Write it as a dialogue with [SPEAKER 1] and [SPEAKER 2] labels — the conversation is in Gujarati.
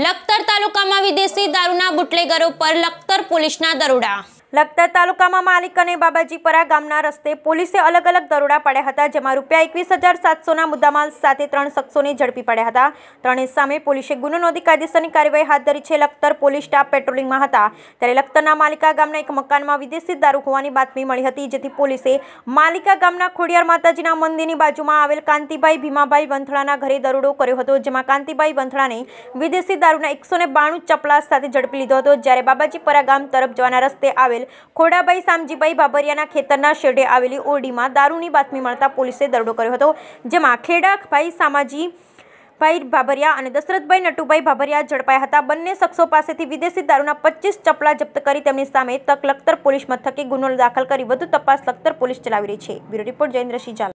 [SPEAKER 1] લખતર તાલુકામાં વિદેશી દારૂના બુટલેગરો પર લખતર પોલીસના દરોડા લખતર તાલુકામાં માલિક અને બાબાજીપરા ગામના રસ્તે પોલીસે અલગ અલગ દરોડા પાડ્યા હતા જેમાં રૂપિયા એકવીસ હજાર સાતસોના મુદ્દામાલ સાથે ત્રણ શખ્સોને ઝડપી પડ્યા હતા ત્રણેય સામે પોલીસે ગુનો નોંધી કાયદેસરની કાર્યવાહી હાથ ધરી છે લખતર પોલીસ સ્ટાફ પેટ્રોલિંગમાં હતા ત્યારે લખતરના માલિકા ગામના એક મકાનમાં વિદેશી દારૂ હોવાની બાતમી મળી હતી જેથી પોલીસે માલિકા ગામના ખોડિયાર માતાજીના મંદિરની બાજુમાં આવેલ કાંતિભાઈ ભીમાભાઈ વંથળાના ઘરે દરોડો કર્યો હતો જેમાં કાંતિભાઈ વંથળાને વિદેશી દારૂના એકસો ને બાણું ચપલા સાથે ઝડપી લીધો હતો જ્યારે બાબાજીપરા ગામ તરફ જવાના રસ્તે આવેલ આવેલ ખોડાભાઈ સામજીભાઈ બાબરિયાના ખેતરના શેડે આવેલી ઓરડીમાં દારૂની બાતમી મળતા પોલીસે દરડો કર્યો હતો જેમાં ખેડાભાઈ સામાજી ભાઈ ભાભરિયા અને દશરથભાઈ નટુભાઈ ભાભરિયા ઝડપાયા હતા બંને શખ્સો પાસેથી વિદેશી દારૂના પચીસ ચપલા જપ્ત કરી તેમની સામે તક લખતર પોલીસ મથકે ગુનો દાખલ કરી વધુ તપાસ લખતર પોલીસ ચલાવી રહી છે બ્યુરો રિપોર્ટ જયેન્દ્રસિંહ ઝાલા